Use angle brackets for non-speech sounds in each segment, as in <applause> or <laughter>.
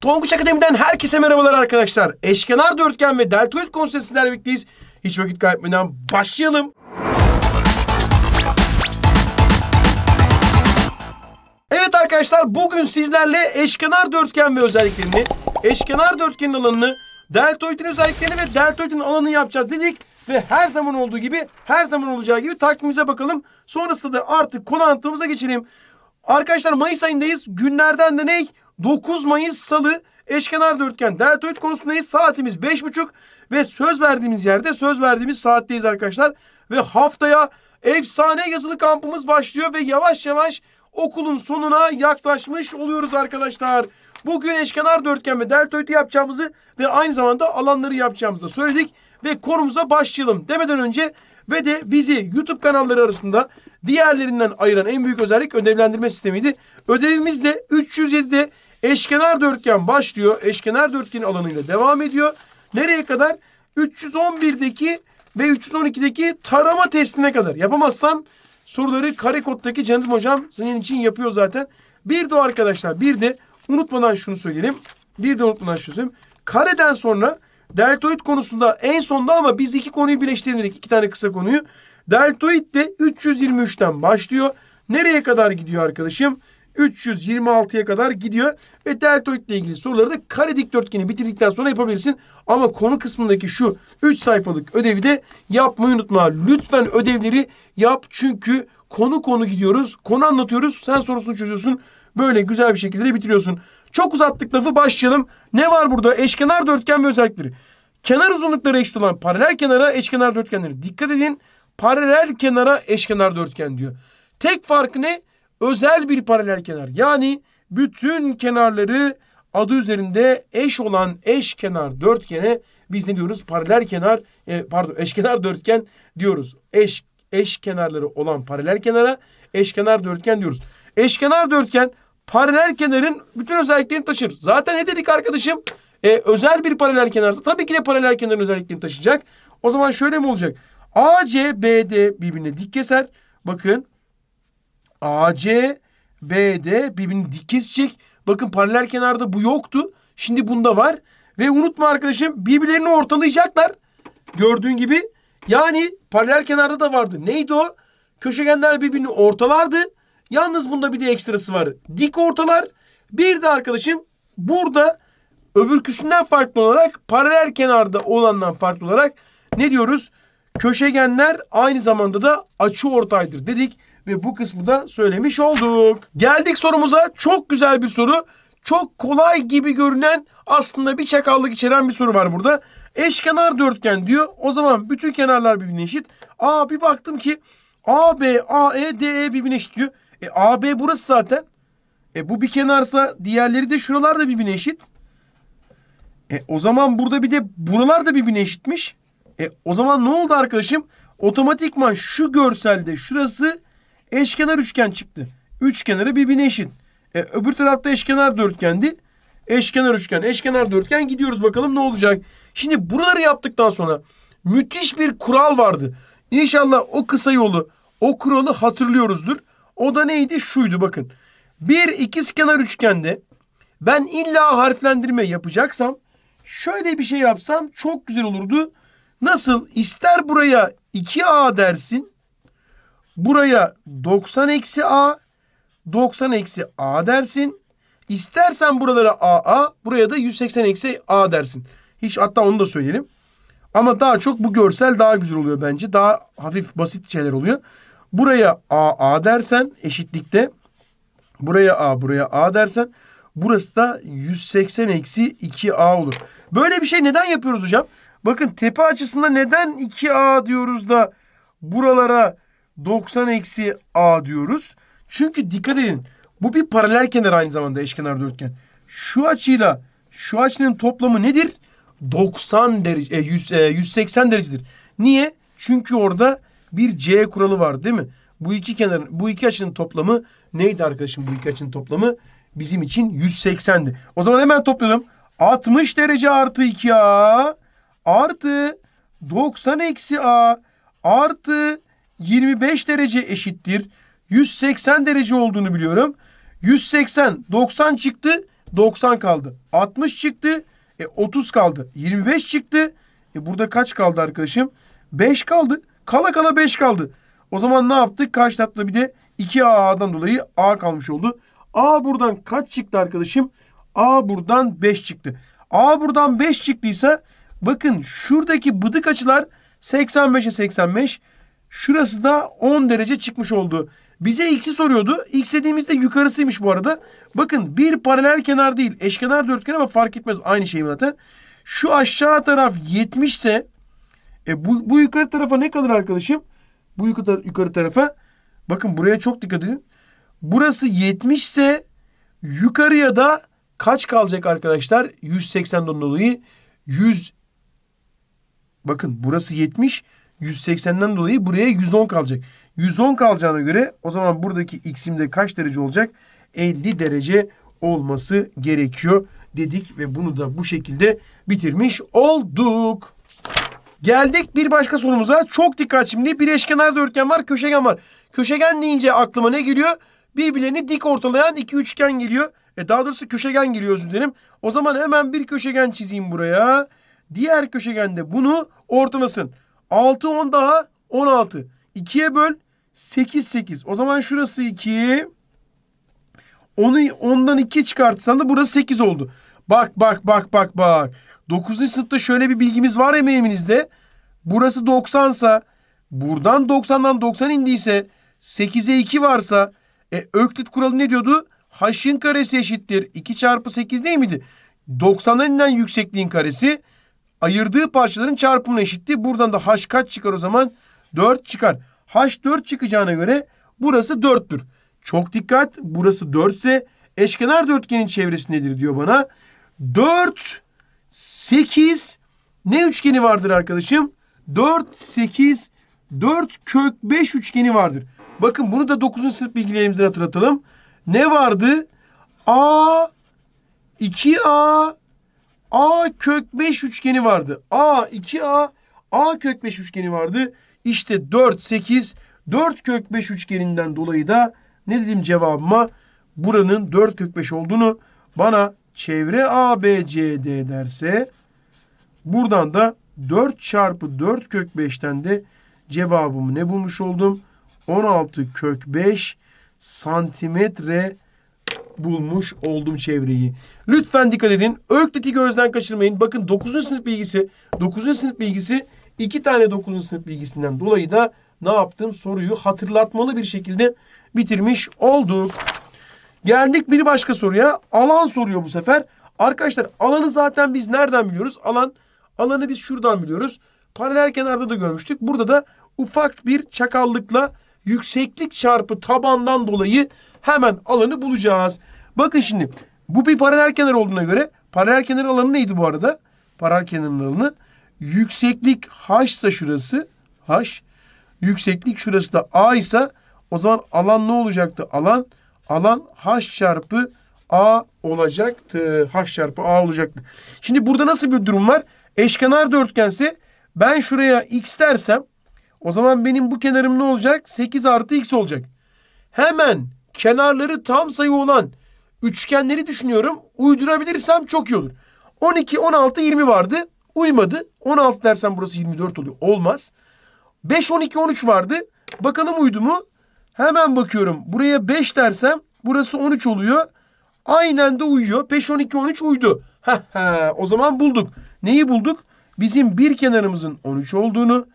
Tonguç Akademi'den herkese merhabalar arkadaşlar. Eşkenar dörtgen ve deltoid konusunda sizlerle birlikteyiz. Hiç vakit kaybetmeden başlayalım. Evet arkadaşlar bugün sizlerle eşkenar dörtgen ve özelliklerini, eşkenar dörtgenin alanını, deltoidin özelliklerini ve deltoidin alanını yapacağız dedik. Ve her zaman olduğu gibi, her zaman olacağı gibi takvimimize bakalım. Sonrasında da artık konu anlatımıza geçelim. Arkadaşlar Mayıs ayındayız. Günlerden de ney? 9 Mayıs Salı eşkenar dörtgen deltoid konusundayız. Saatimiz 5.30 ve söz verdiğimiz yerde söz verdiğimiz saatteyiz arkadaşlar. Ve haftaya efsane yazılı kampımız başlıyor ve yavaş yavaş okulun sonuna yaklaşmış oluyoruz arkadaşlar. Bugün eşkenar dörtgen ve deltoidi yapacağımızı ve aynı zamanda alanları yapacağımızı da söyledik. Ve konumuza başlayalım demeden önce ve de bizi YouTube kanalları arasında diğerlerinden ayıran en büyük özellik ödevlendirme sistemiydi. Ödevimiz de 307'de Eşkenar dörtgen başlıyor. Eşkenar dörtgen alanıyla devam ediyor. Nereye kadar? 311'deki ve 312'deki tarama testine kadar. Yapamazsan soruları kare karekottaki Cennet Hocam senin için yapıyor zaten. Bir de arkadaşlar bir de unutmadan şunu söyleyelim. Bir de unutmadan şunu söyleyeyim. Kareden sonra deltoid konusunda en sonda ama biz iki konuyu birleştirmedik. iki tane kısa konuyu. Deltoid de 323'ten başlıyor. Nereye kadar gidiyor arkadaşım? 326'ya kadar gidiyor. Ve deltoidle ilgili soruları da kare dikdörtgeni bitirdikten sonra yapabilirsin. Ama konu kısmındaki şu 3 sayfalık ödevi de yapmayı unutma. Lütfen ödevleri yap çünkü konu konu gidiyoruz. Konu anlatıyoruz. Sen sorusunu çözüyorsun. Böyle güzel bir şekilde bitiriyorsun. Çok uzattık lafı başlayalım. Ne var burada? Eşkenar dörtgen ve özellikleri. Kenar uzunlukları eşit olan paralel kenara eşkenar dörtgenleri. Dikkat edin. Paralel kenara eşkenar dörtgen diyor. Tek farkı ne? özel bir paralel kenar. Yani bütün kenarları adı üzerinde eş olan eş kenar dörtgene biz ne diyoruz? Paralel kenar e, pardon <laughs> eşkenar dörtgen diyoruz. Eş eş kenarları olan paralel kenara eşkenar dörtgen diyoruz. Eşkenar dörtgen paralel kenarın bütün özelliklerini taşır. Zaten ne dedik arkadaşım? E, özel bir paralel kenarsa tabii ki de paralel kenarın özelliklerini taşıyacak. O zaman şöyle mi olacak? AC, BD birbirine dik keser. Bakın AC BD birbirini dik kesecek. Bakın paralel kenarda bu yoktu. Şimdi bunda var. Ve unutma arkadaşım birbirlerini ortalayacaklar. Gördüğün gibi. Yani paralel kenarda da vardı. Neydi o? Köşegenler birbirini ortalardı. Yalnız bunda bir de ekstrası var. Dik ortalar. Bir de arkadaşım burada öbürküsünden farklı olarak paralel kenarda olandan farklı olarak ne diyoruz? Köşegenler aynı zamanda da açı ortaydır dedik. Ve bu kısmı da söylemiş olduk. Geldik sorumuza. Çok güzel bir soru. Çok kolay gibi görünen aslında bir çakallık içeren bir soru var burada. Eşkenar dörtgen diyor. O zaman bütün kenarlar birbirine eşit. Aa bir baktım ki A A B E D E birbirine eşit diyor. E B burası zaten. E bu bir kenarsa diğerleri de şuralar da birbirine eşit. E o zaman burada bir de buralar da birbirine eşitmiş. E o zaman ne oldu arkadaşım? Otomatikman şu görselde şurası Eşkenar üçgen çıktı. Üçkenarı birbirine eşit. E, öbür tarafta eşkenar dörtgendi. Eşkenar üçgen, eşkenar dörtgen gidiyoruz bakalım ne olacak. Şimdi buraları yaptıktan sonra müthiş bir kural vardı. İnşallah o kısa yolu, o kuralı hatırlıyoruzdur. O da neydi? Şuydu bakın. Bir ikizkenar üçgende ben illa harflendirme yapacaksam şöyle bir şey yapsam çok güzel olurdu. Nasıl? İster buraya 2A dersin, Buraya 90 eksi a, 90 eksi a dersin. İstersen buralara aa, buraya da 180 eksi a dersin. Hiç hatta onu da söyleyelim. Ama daha çok bu görsel daha güzel oluyor bence. Daha hafif basit şeyler oluyor. Buraya a a dersen eşitlikte. Buraya a buraya a dersen. Burası da 180 eksi 2a olur. Böyle bir şey neden yapıyoruz hocam? Bakın tepe açısında neden 2a diyoruz da buralara 90 eksi A diyoruz. Çünkü dikkat edin. Bu bir paralel kenar aynı zamanda eşkenar dörtgen. Şu açıyla şu açının toplamı nedir? 90 derece, e, 100, e, 180 derecedir. Niye? Çünkü orada bir C kuralı var değil mi? Bu iki kenarın, bu iki açının toplamı neydi arkadaşım? Bu iki açının toplamı bizim için 180'di. O zaman hemen toplayalım. 60 derece artı 2A artı 90 eksi A artı 25 derece eşittir. 180 derece olduğunu biliyorum. 180, 90 çıktı, 90 kaldı. 60 çıktı, e 30 kaldı. 25 çıktı. E burada kaç kaldı arkadaşım? 5 kaldı. Kala kala 5 kaldı. O zaman ne yaptık? Kaç tarafta bir de 2A'dan dolayı A kalmış oldu. A buradan kaç çıktı arkadaşım? A buradan 5 çıktı. A buradan 5 çıktıysa bakın şuradaki bıdık açılar 85'e 85, Şurası da 10 derece çıkmış oldu. Bize x'i soruyordu. X dediğimizde yukarısıymış bu arada. Bakın bir paralel kenar değil. Eşkenar dörtgen ama fark etmez. Aynı şey zaten. Şu aşağı taraf 70 ise e bu, bu yukarı tarafa ne kalır arkadaşım? Bu yukarı, yukarı tarafa. Bakın buraya çok dikkat edin. Burası 70 ise yukarıya da kaç kalacak arkadaşlar? 180'den dolayı 100 Bakın burası 70. 180'den dolayı buraya 110 kalacak. 110 kalacağına göre o zaman buradaki x'imde kaç derece olacak? 50 derece olması gerekiyor dedik ve bunu da bu şekilde bitirmiş olduk. Geldik bir başka sorumuza. Çok dikkat şimdi. Bir eşkenar dörtgen var, köşegen var. Köşegen deyince aklıma ne geliyor? Birbirlerini dik ortalayan iki üçgen geliyor. E daha doğrusu köşegen geliyor özür dilerim. O zaman hemen bir köşegen çizeyim buraya. Buraya. Diğer köşegende bunu ortalasın. 6 10 daha 16. 2'ye böl 8 8. O zaman şurası 2. Onu ondan 2 çıkartsan da burası 8 oldu. Bak bak bak bak bak. 9. sınıfta şöyle bir bilgimiz var emeğimizde. Burası 90 sa buradan 90'dan 90 indiyse 8'e 2 varsa e, Öklit kuralı ne diyordu? H'ın karesi eşittir. 2 çarpı 8 değil miydi? 90'dan inen yüksekliğin karesi ayırdığı parçaların çarpımına eşittir. Buradan da h kaç çıkar o zaman? 4 çıkar. h 4 çıkacağına göre burası 4'tür. Çok dikkat. Burası 4 ise eşkenar dörtgenin çevresi nedir diyor bana. 4 8 ne üçgeni vardır arkadaşım? 4 8 4 kök 5 üçgeni vardır. Bakın bunu da 9. sınıf bilgilerimizden hatırlatalım. Ne vardı? A 2A A kök 5 üçgeni vardı. A 2A A kök 5 üçgeni vardı. İşte 4 8 4 kök 5 üçgeninden dolayı da ne dedim cevabıma? Buranın 4 kök 5 olduğunu bana çevre ABCD derse buradan da 4 çarpı 4 kök 5'ten de cevabımı ne bulmuş oldum? 16 kök 5 santimetre bulmuş oldum çevreyi. Lütfen dikkat edin. Öğütlet'i gözden kaçırmayın. Bakın 9. sınıf bilgisi, 9. sınıf bilgisi iki tane 9. sınıf bilgisinden dolayı da ne yaptım soruyu hatırlatmalı bir şekilde bitirmiş olduk. Geldik bir başka soruya. Alan soruyor bu sefer. Arkadaşlar alanı zaten biz nereden biliyoruz? Alan alanı biz şuradan biliyoruz. Paralel kenarda da görmüştük. Burada da ufak bir çakallıkla yükseklik çarpı tabandan dolayı hemen alanı bulacağız. Bakın şimdi bu bir paralel kenar olduğuna göre paralel kenar alanı neydi bu arada? Paralel kenarın alanı yükseklik h ise şurası h yükseklik şurası da a ise o zaman alan ne olacaktı? Alan alan h çarpı a olacaktı. h çarpı a olacaktı. Şimdi burada nasıl bir durum var? Eşkenar dörtgense ben şuraya x dersem o zaman benim bu kenarım ne olacak? 8 artı x olacak. Hemen kenarları tam sayı olan üçgenleri düşünüyorum. Uydurabilirsem çok iyi olur. 12, 16, 20 vardı. Uymadı. 16 dersen burası 24 oluyor. Olmaz. 5, 12, 13 vardı. Bakalım uydu mu? Hemen bakıyorum. Buraya 5 dersem burası 13 oluyor. Aynen de uyuyor. 5, 12, 13 uydu. <laughs> o zaman bulduk. Neyi bulduk? Bizim bir kenarımızın 13 olduğunu,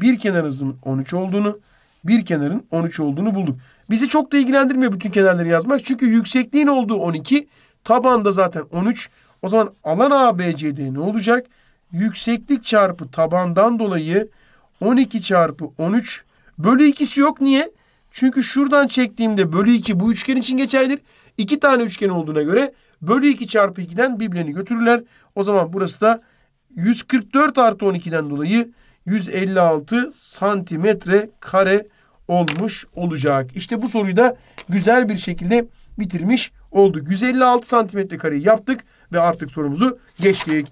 bir kenarımızın 13 olduğunu, bir kenarın 13 olduğunu bulduk. Bizi çok da ilgilendirmiyor bütün kenarları yazmak. Çünkü yüksekliğin olduğu 12, tabanda zaten 13. O zaman alan ABCD ne olacak? Yükseklik çarpı tabandan dolayı 12 çarpı 13 bölü ikisi yok. Niye? Çünkü şuradan çektiğimde bölü 2 bu üçgen için geçerlidir. İki tane üçgen olduğuna göre bölü 2 çarpı 2'den birbirlerini götürürler. O zaman burası da 144 artı 12'den dolayı 156 santimetre kare olmuş olacak. İşte bu soruyu da güzel bir şekilde bitirmiş olduk. 156 santimetre kareyi yaptık ve artık sorumuzu geçtik.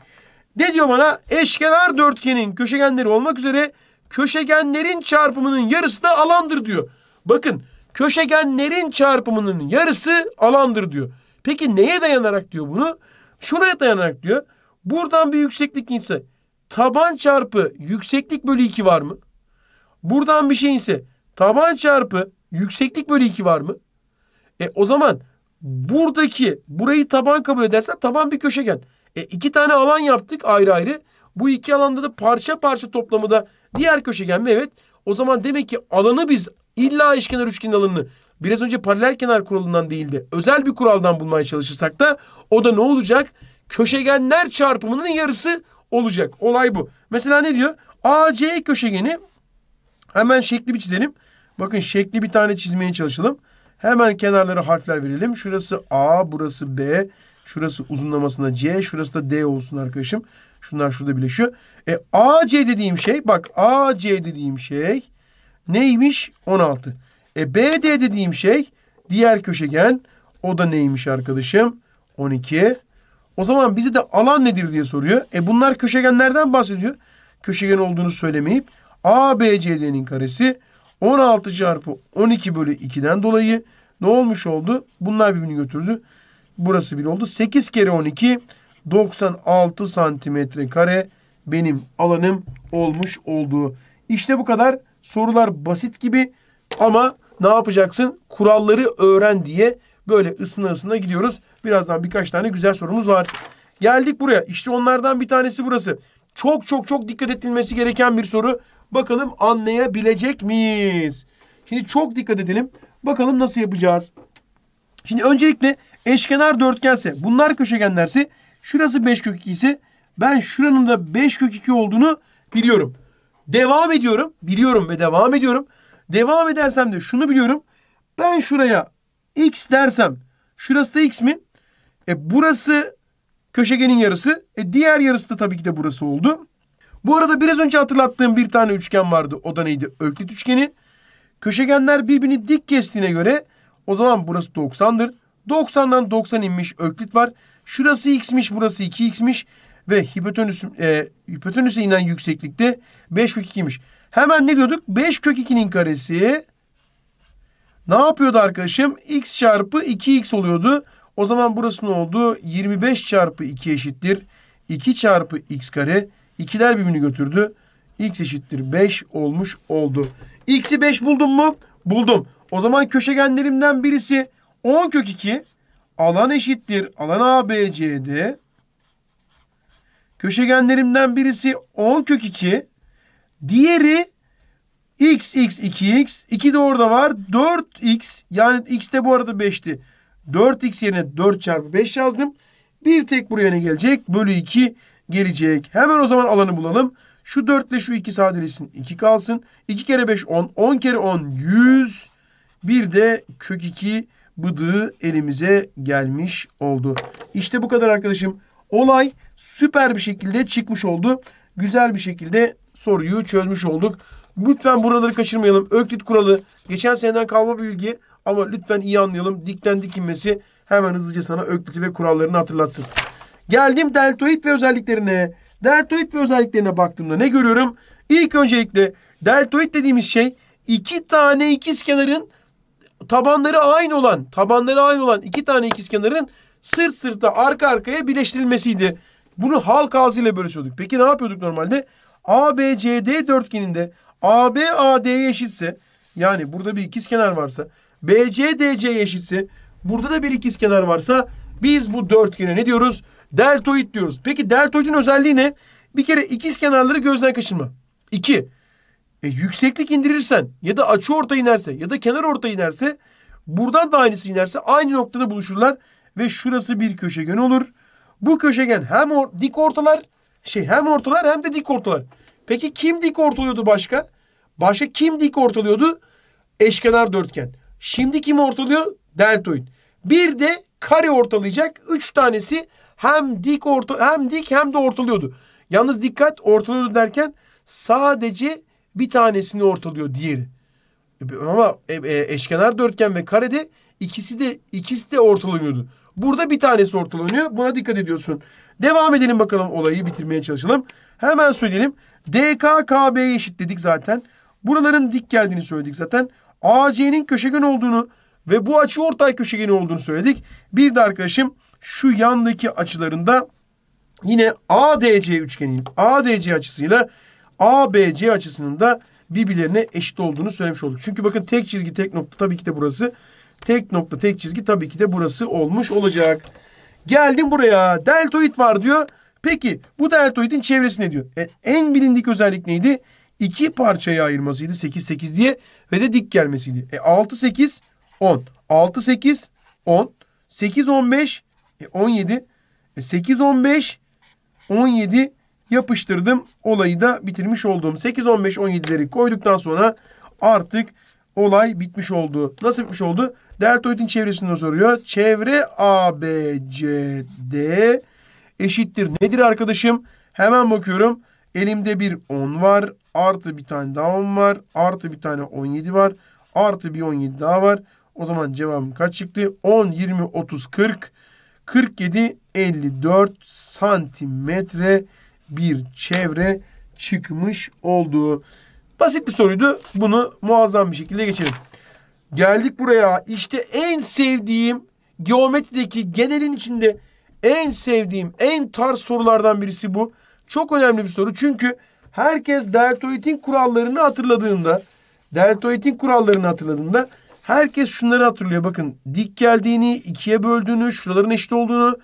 Ne diyor bana? Eşkenar dörtgenin köşegenleri olmak üzere köşegenlerin çarpımının yarısı da alandır diyor. Bakın köşegenlerin çarpımının yarısı alandır diyor. Peki neye dayanarak diyor bunu? Şuraya dayanarak diyor. Buradan bir yükseklik inse taban çarpı yükseklik bölü 2 var mı? Buradan bir şey ise taban çarpı yükseklik bölü 2 var mı? E o zaman buradaki burayı taban kabul edersem taban bir köşegen. E iki tane alan yaptık ayrı ayrı. Bu iki alanda da parça parça toplamı da diğer köşegen mi? Evet. O zaman demek ki alanı biz illa eşkenar üçgenin alanını biraz önce paralel kenar kuralından değildi. özel bir kuraldan bulmaya çalışırsak da o da ne olacak? Köşegenler çarpımının yarısı olacak. Olay bu. Mesela ne diyor? AC köşegeni hemen şekli bir çizelim. Bakın şekli bir tane çizmeye çalışalım. Hemen kenarlara harfler verelim. Şurası A, burası B, şurası uzunlamasına C, şurası da D olsun arkadaşım. Şunlar şurada birleşiyor. E AC dediğim şey bak AC dediğim şey neymiş? 16. E BD dediğim şey diğer köşegen o da neymiş arkadaşım? 12. O zaman bize de alan nedir diye soruyor. E bunlar köşegenlerden bahsediyor. Köşegen olduğunu söylemeyip ABCD'nin karesi 16 çarpı 12 bölü 2'den dolayı ne olmuş oldu? Bunlar birbirini götürdü. Burası bir oldu. 8 kere 12 96 santimetre kare benim alanım olmuş olduğu. İşte bu kadar. Sorular basit gibi ama ne yapacaksın? Kuralları öğren diye böyle ısına ısına gidiyoruz. Birazdan birkaç tane güzel sorumuz var. Geldik buraya. İşte onlardan bir tanesi burası. Çok çok çok dikkat edilmesi gereken bir soru. Bakalım anlayabilecek miyiz? Şimdi çok dikkat edelim. Bakalım nasıl yapacağız? Şimdi öncelikle eşkenar dörtgense, bunlar köşegenlerse, şurası 5 kök 2 ise ben şuranın da 5 kök 2 olduğunu biliyorum. Devam ediyorum. Biliyorum ve devam ediyorum. Devam edersem de şunu biliyorum. Ben şuraya x dersem şurası da x mi? E burası köşegenin yarısı. E diğer yarısı da tabii ki de burası oldu. Bu arada biraz önce hatırlattığım bir tane üçgen vardı. O da neydi? Öklit üçgeni. Köşegenler birbirini dik kestiğine göre o zaman burası 90'dır. 90'dan 90 inmiş öklit var. Şurası x'miş, burası 2x'miş ve hipotenüs e, hipotenüse inen yükseklikte 5 kök 2'ymiş. Hemen ne diyorduk? 5 kök 2'nin karesi ne yapıyordu arkadaşım? x çarpı 2x oluyordu. O zaman burası ne oldu? 25 çarpı 2 eşittir. 2 çarpı x kare. 2'ler birbirini götürdü. x eşittir 5 olmuş oldu. x'i 5 buldum mu? Buldum. O zaman köşegenlerimden birisi 10 kök 2. Alan eşittir. Alan ABCD. Köşegenlerimden birisi 10 kök 2. Diğeri x, x, 2x. 2 de orada var. 4x yani x de bu arada 5'ti. 4x yerine 4 çarpı 5 yazdım. Bir tek buraya ne gelecek? Bölü 2 gelecek. Hemen o zaman alanı bulalım. Şu 4 ile şu 2 sadelesin, 2 kalsın. 2 kere 5 10. 10 kere 10 100. Bir de kök 2 bıdığı elimize gelmiş oldu. İşte bu kadar arkadaşım. Olay süper bir şekilde çıkmış oldu. Güzel bir şekilde soruyu çözmüş olduk. Lütfen buraları kaçırmayalım. Öklit kuralı geçen seneden kalma bir bilgi. Ama lütfen iyi anlayalım. Dikten dik inmesi hemen hızlıca sana ökliti ve kurallarını hatırlatsın. Geldim deltoid ve özelliklerine. Deltoid ve özelliklerine baktığımda ne görüyorum? İlk öncelikle deltoid dediğimiz şey iki tane ikiz kenarın tabanları aynı olan, tabanları aynı olan iki tane ikiz kenarın sırt sırta arka arkaya birleştirilmesiydi. Bunu halk ağzıyla bölüşüyorduk. Peki ne yapıyorduk normalde? ABCD dörtgeninde ABAD'ye eşitse yani burada bir ikiz kenar varsa BC DC eşitse burada da bir ikiz kenar varsa biz bu dörtgene ne diyoruz? Deltoid diyoruz. Peki deltoidin özelliği ne? Bir kere ikiz kenarları gözden kaçırma. İki, e, yükseklik indirirsen ya da açı orta inerse ya da kenar orta inerse buradan da aynısı inerse aynı noktada buluşurlar ve şurası bir köşegen olur. Bu köşegen hem or dik ortalar şey hem ortalar hem de dik ortalar. Peki kim dik ortalıyordu başka? Başka kim dik ortalıyordu? Eşkenar dörtgen. Şimdi kim ortalıyor? Deltoid. Bir de kare ortalayacak. Üç tanesi hem dik orta hem dik hem de ortalıyordu. Yalnız dikkat ortalıyordu derken sadece bir tanesini ortalıyor diğeri. Ama e, e, eşkenar dörtgen ve karede ikisi de ikisi de ortalanıyordu. Burada bir tanesi ortalanıyor. Buna dikkat ediyorsun. Devam edelim bakalım olayı bitirmeye çalışalım. Hemen söyleyelim. DKKB'ye eşit dedik zaten. Buraların dik geldiğini söyledik zaten. AC'nin köşegen olduğunu ve bu açı ortay köşegeni olduğunu söyledik. Bir de arkadaşım şu yandaki açılarında yine ADC üçgeninin ADC açısıyla ABC açısının da birbirlerine eşit olduğunu söylemiş olduk. Çünkü bakın tek çizgi tek nokta tabii ki de burası. Tek nokta tek çizgi tabii ki de burası olmuş olacak. Geldim buraya deltoid var diyor. Peki bu deltoidin çevresi ne diyor? E, en bilindik özellik neydi? iki parçaya ayırmasıydı. 8 8 diye ve de dik gelmesiydi. E 6 8 10. 6 8 10. 8 15 17. 8 15 17 yapıştırdım. Olayı da bitirmiş oldum. 8 15 17'leri koyduktan sonra artık olay bitmiş oldu. Nasıl bitmiş oldu? Deltoidin çevresini soruyor. Çevre ABCD eşittir. Nedir arkadaşım? Hemen bakıyorum. Elimde bir 10 var. Artı bir tane daha 10 var. Artı bir tane 17 var. Artı bir 17 daha var. O zaman cevabım kaç çıktı? 10, 20, 30, 40. 47, 54 santimetre bir çevre çıkmış oldu. Basit bir soruydu. Bunu muazzam bir şekilde geçelim. Geldik buraya. İşte en sevdiğim geometrideki genelin içinde en sevdiğim, en tarz sorulardan birisi bu. Çok önemli bir soru. Çünkü herkes deltoidin kurallarını hatırladığında, deltoidin kurallarını hatırladığında herkes şunları hatırlıyor. Bakın dik geldiğini, ikiye böldüğünü, şuraların eşit olduğunu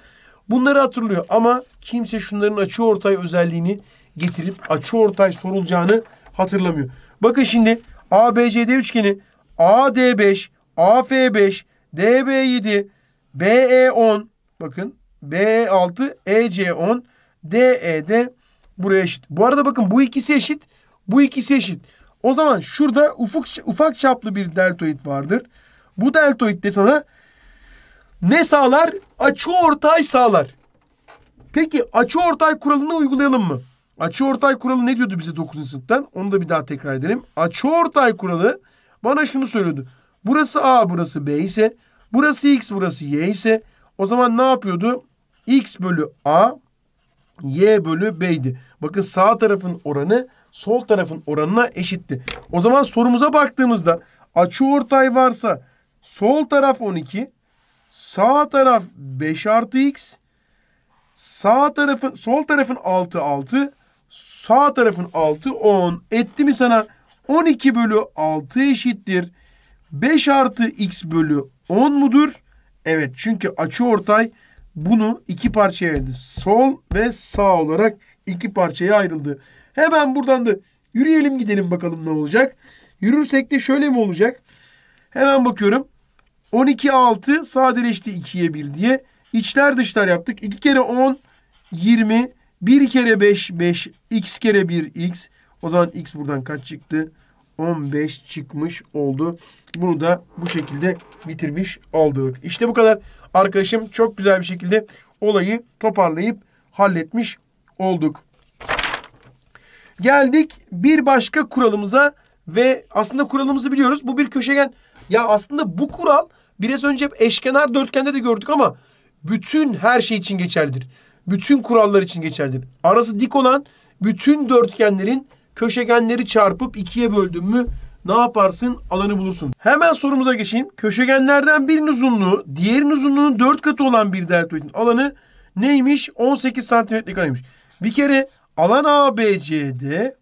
bunları hatırlıyor. Ama kimse şunların açı ortay özelliğini getirip açı ortay sorulacağını hatırlamıyor. Bakın şimdi ABCD üçgeni AD5, AF5, DB7, BE10 bakın BE6, EC10, DED buraya eşit. Bu arada bakın bu ikisi eşit. Bu ikisi eşit. O zaman şurada ufuk, ufak çaplı bir deltoid vardır. Bu deltoid de sana ne sağlar? Açı ortay sağlar. Peki açı ortay kuralını uygulayalım mı? Açı ortay kuralı ne diyordu bize 9. sınıftan? Onu da bir daha tekrar edelim. Açı ortay kuralı bana şunu söylüyordu. Burası A, burası B ise, burası X, burası Y ise o zaman ne yapıyordu? X bölü A Y bölü B'ydi. Bakın sağ tarafın oranı sol tarafın oranına eşitti. O zaman sorumuza baktığımızda açı ortay varsa sol taraf 12, sağ taraf 5 artı x, sağ tarafın sol tarafın 6 6, sağ tarafın 6 10. Etti mi sana? 12 bölü 6 eşittir. 5 artı x bölü 10 mudur? Evet çünkü açı ortay bunu iki parçaya ayırdı. Sol ve sağ olarak iki parçaya ayrıldı. Hemen buradan da yürüyelim gidelim bakalım ne olacak. Yürürsek de şöyle mi olacak? Hemen bakıyorum. 12 6 sadeleşti 2'ye 1 diye. İçler dışlar yaptık. 2 kere 10 20 1 kere 5 5 x kere 1 x. O zaman x buradan kaç çıktı? 15 çıkmış oldu. Bunu da bu şekilde bitirmiş olduk. İşte bu kadar arkadaşım. Çok güzel bir şekilde olayı toparlayıp halletmiş olduk. Geldik bir başka kuralımıza ve aslında kuralımızı biliyoruz. Bu bir köşegen. Ya aslında bu kural biraz önce hep eşkenar dörtgende de gördük ama bütün her şey için geçerlidir. Bütün kurallar için geçerlidir. Arası dik olan bütün dörtgenlerin Köşegenleri çarpıp ikiye böldün mü ne yaparsın? Alanı bulursun. Hemen sorumuza geçeyim. Köşegenlerden birinin uzunluğu, diğerin uzunluğunun 4 katı olan bir deltoidin alanı neymiş? 18 santimetrelik kareymiş. Bir kere alan ABCD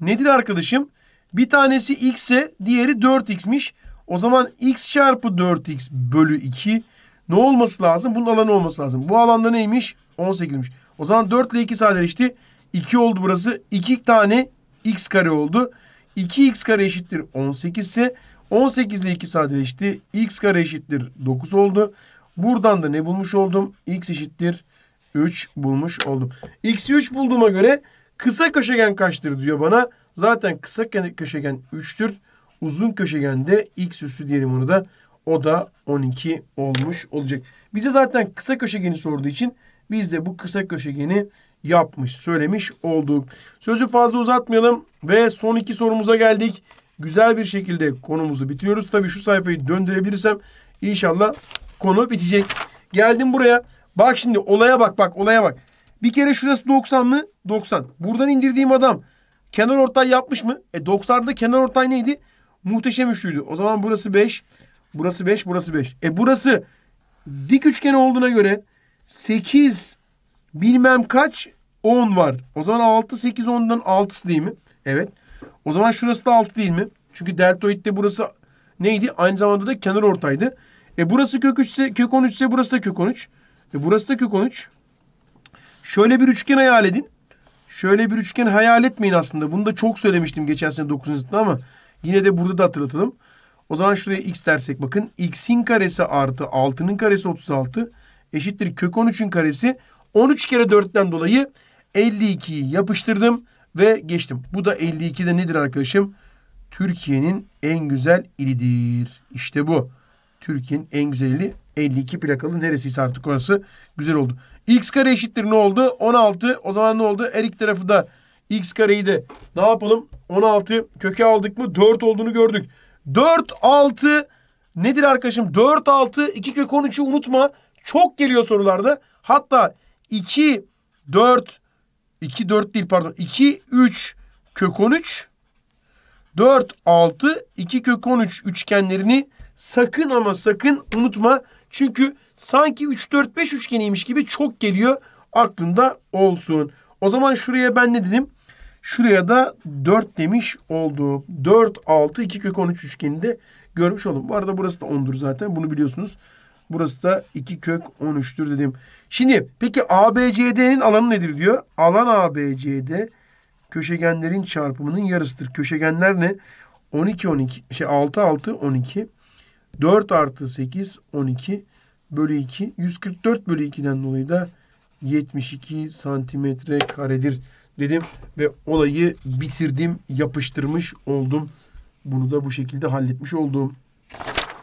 nedir arkadaşım? Bir tanesi x ise diğeri 4x'miş. O zaman x çarpı 4x bölü 2 ne olması lazım? Bunun alanı olması lazım. Bu alanda neymiş? 18'miş. O zaman 4 ile 2 sadeleşti. 2 oldu burası. 2 tane x kare oldu. 2x kare eşittir 18 ise 18 ile 2 sadeleşti. x kare eşittir 9 oldu. Buradan da ne bulmuş oldum? x eşittir 3 bulmuş oldum. x'i 3 bulduğuma göre kısa köşegen kaçtır diyor bana. Zaten kısa köşegen 3'tür. Uzun köşegen de x üssü diyelim onu da. O da 12 olmuş olacak. Bize zaten kısa köşegeni sorduğu için biz de bu kısa köşegeni yapmış, söylemiş olduk. Sözü fazla uzatmayalım ve son iki sorumuza geldik. Güzel bir şekilde konumuzu bitiriyoruz. Tabii şu sayfayı döndürebilirsem inşallah konu bitecek. Geldim buraya. Bak şimdi olaya bak bak olaya bak. Bir kere şurası 90 mı? 90. Buradan indirdiğim adam kenar ortay yapmış mı? E 90'da kenar ortay neydi? Muhteşem üçlüydü. O zaman burası 5. Burası 5, burası 5. E burası dik üçgen olduğuna göre 8 bilmem kaç 10 var. O zaman 6, 8, 10'dan 6'sı değil mi? Evet. O zaman şurası da 6 değil mi? Çünkü deltoidde burası neydi? Aynı zamanda da kenar ortaydı. E burası kök 3 kök 13 ise burası da kök 13. E burası da kök 13. Şöyle bir üçgen hayal edin. Şöyle bir üçgen hayal etmeyin aslında. Bunu da çok söylemiştim geçen sene 9. sınıfta ama yine de burada da hatırlatalım. O zaman şuraya x dersek bakın. x'in karesi artı 6'nın karesi 36 eşittir kök 13'ün karesi. 13 kere 4'ten dolayı 52'yi yapıştırdım ve geçtim. Bu da 52'de nedir arkadaşım? Türkiye'nin en güzel ilidir. İşte bu. Türkiye'nin en güzel ili 52 plakalı neresiyse artık orası güzel oldu. X kare eşittir ne oldu? 16. O zaman ne oldu? Her tarafı da x kareyi de ne yapalım? 16 köke aldık mı? 4 olduğunu gördük. 4 6 nedir arkadaşım? 4 6 2 kök 13'ü unutma. Çok geliyor sorularda. Hatta 2 4 2 4 değil pardon. 2 3 kök 13 4 6 2 kök 13 üçgenlerini sakın ama sakın unutma. Çünkü sanki 3 4 5 üçgeniymiş gibi çok geliyor aklında olsun. O zaman şuraya ben ne dedim? Şuraya da 4 demiş olduk. 4 6 2 kök 13 üçgenini de görmüş oldum. Bu arada burası da 10'dur zaten. Bunu biliyorsunuz. Burası da 2 kök 13'tür dedim. Şimdi peki ABCD'nin alanı nedir diyor. Alan ABCD köşegenlerin çarpımının yarısıdır. Köşegenler ne? 12 12 şey 6 6 12 4 artı 8 12 bölü 2 144 bölü 2'den dolayı da 72 santimetre karedir dedim ve olayı bitirdim yapıştırmış oldum. Bunu da bu şekilde halletmiş oldum.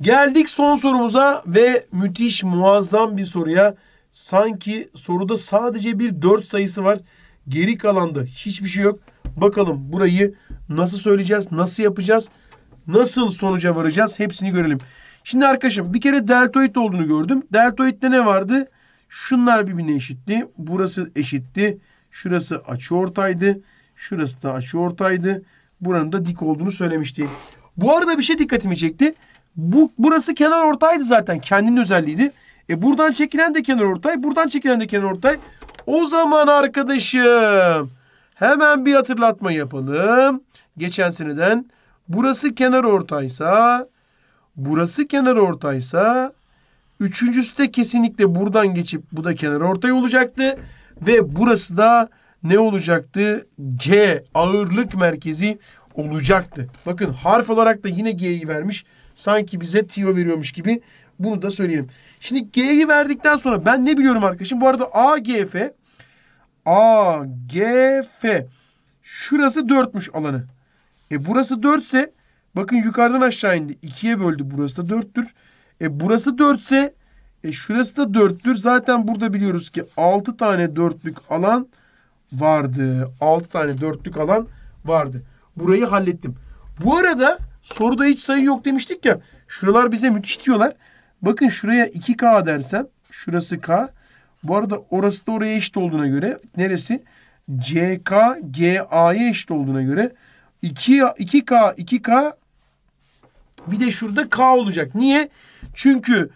Geldik son sorumuza ve müthiş muazzam bir soruya sanki soruda sadece bir 4 sayısı var. Geri kalanda hiçbir şey yok. Bakalım burayı nasıl söyleyeceğiz, nasıl yapacağız, nasıl sonuca varacağız hepsini görelim. Şimdi arkadaşım bir kere deltoid olduğunu gördüm. Deltoid'de ne vardı? Şunlar birbirine eşitti. Burası eşitti. Şurası ortaydı, Şurası da ortaydı, Buranın da dik olduğunu söylemişti. Bu arada bir şey dikkatimi çekti. Bu burası kenar ortaydı zaten. Kendinin özelliğiydi. E buradan çekilen de kenar ortay. Buradan çekilen de kenar ortay. O zaman arkadaşım hemen bir hatırlatma yapalım. Geçen seneden burası kenar ortaysa burası kenar ortaysa üçüncüsü de kesinlikle buradan geçip bu da kenar ortay olacaktı. Ve burası da ne olacaktı? G ağırlık merkezi olacaktı. Bakın harf olarak da yine G'yi vermiş. Sanki bize tiyo veriyormuş gibi. Bunu da söyleyelim. Şimdi G'yi verdikten sonra ben ne biliyorum arkadaşım? Bu arada A A G F, G F, şurası 4'müş alanı. E burası 4 ise bakın yukarıdan aşağı indi. 2'ye böldü. Burası da 4'tür. E burası 4 ise e şurası da 4'tür. Zaten burada biliyoruz ki 6 tane 4'lük alan vardı. 6 tane 4'lük alan vardı. Burayı hallettim. Bu arada soruda hiç sayı yok demiştik ya. Şuralar bize müthiş diyorlar. Bakın şuraya 2K dersem şurası K. Bu arada orası da oraya eşit olduğuna göre neresi? CK GA'ya eşit olduğuna göre 2 2K 2K bir de şurada K olacak. Niye? Çünkü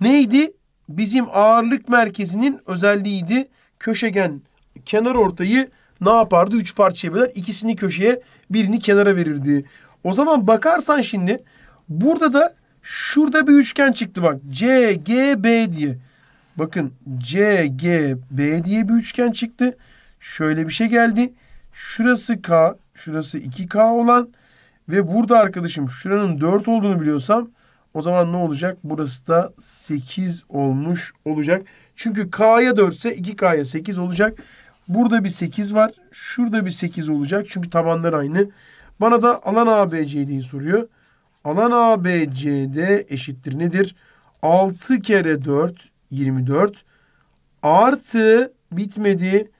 neydi? Bizim ağırlık merkezinin özelliğiydi. Köşegen kenar ortayı ne yapardı? Üç parçaya böler. İkisini köşeye, birini kenara verirdi. O zaman bakarsan şimdi burada da Şurada bir üçgen çıktı bak. CGB diye. Bakın CGB diye bir üçgen çıktı. Şöyle bir şey geldi. Şurası K, şurası 2K olan ve burada arkadaşım şuranın 4 olduğunu biliyorsam o zaman ne olacak? Burası da 8 olmuş olacak. Çünkü K'ya 4 ise 2K'ya 8 olacak. Burada bir 8 var. Şurada bir 8 olacak. Çünkü tabanlar aynı. Bana da alan ABCD'yi soruyor alan ABCD eşittir nedir? 6 kere 4 24 artı bitmedi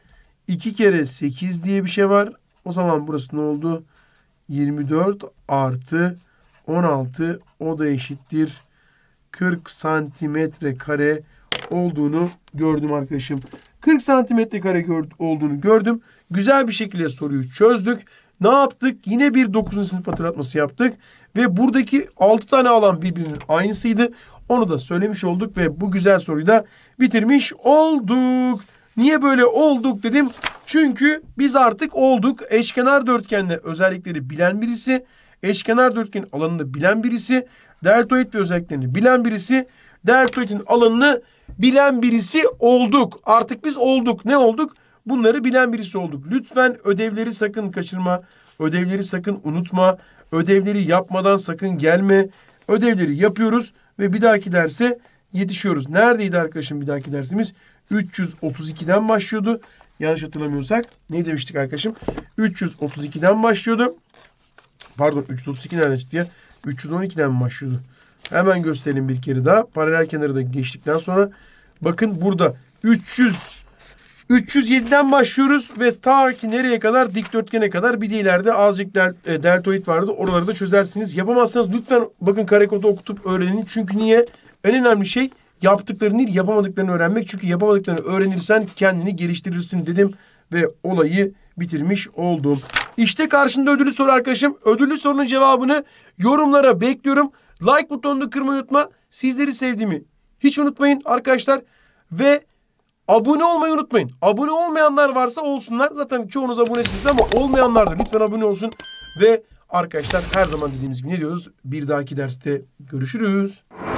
2 kere 8 diye bir şey var. O zaman burası ne oldu? 24 artı 16 o da eşittir 40 santimetre kare olduğunu gördüm arkadaşım. 40 santimetre kare olduğunu gördüm. Güzel bir şekilde soruyu çözdük. Ne yaptık? Yine bir 9. sınıf hatırlatması yaptık. Ve buradaki 6 tane alan birbirinin aynısıydı. Onu da söylemiş olduk ve bu güzel soruyu da bitirmiş olduk. Niye böyle olduk dedim? Çünkü biz artık olduk. Eşkenar dörtgenle özellikleri bilen birisi. Eşkenar dörtgen alanını bilen birisi. Deltoid ve özelliklerini bilen birisi. Deltoid'in alanını bilen birisi olduk. Artık biz olduk. Ne olduk? Bunları bilen birisi olduk. Lütfen ödevleri sakın kaçırma. Ödevleri sakın unutma. Ödevleri yapmadan sakın gelme. Ödevleri yapıyoruz ve bir dahaki derse yetişiyoruz. Neredeydi arkadaşım bir dahaki dersimiz? 332'den başlıyordu. Yanlış hatırlamıyorsak ne demiştik arkadaşım? 332'den başlıyordu. Pardon 332 nereden çıktı ya? 312'den başlıyordu. Hemen gösterelim bir kere daha. Paralel kenarı da geçtikten sonra bakın burada 300 307'den başlıyoruz ve ta ki nereye kadar dikdörtgene kadar bir de ileride azıcık del, e, deltoid vardı. Oraları da çözersiniz. Yapamazsanız lütfen bakın karekodu okutup öğrenin. Çünkü niye? En önemli şey yaptıklarını değil yapamadıklarını öğrenmek. Çünkü yapamadıklarını öğrenirsen kendini geliştirirsin dedim ve olayı bitirmiş oldum. İşte karşında ödüllü soru arkadaşım. Ödüllü sorunun cevabını yorumlara bekliyorum. Like butonunu kırmayı unutma. Sizleri sevdiğimi hiç unutmayın arkadaşlar. Ve Abone olmayı unutmayın. Abone olmayanlar varsa olsunlar. Zaten çoğunuz abonesiniz ama olmayanlar da lütfen abone olsun. Ve arkadaşlar her zaman dediğimiz gibi ne diyoruz? Bir dahaki derste görüşürüz.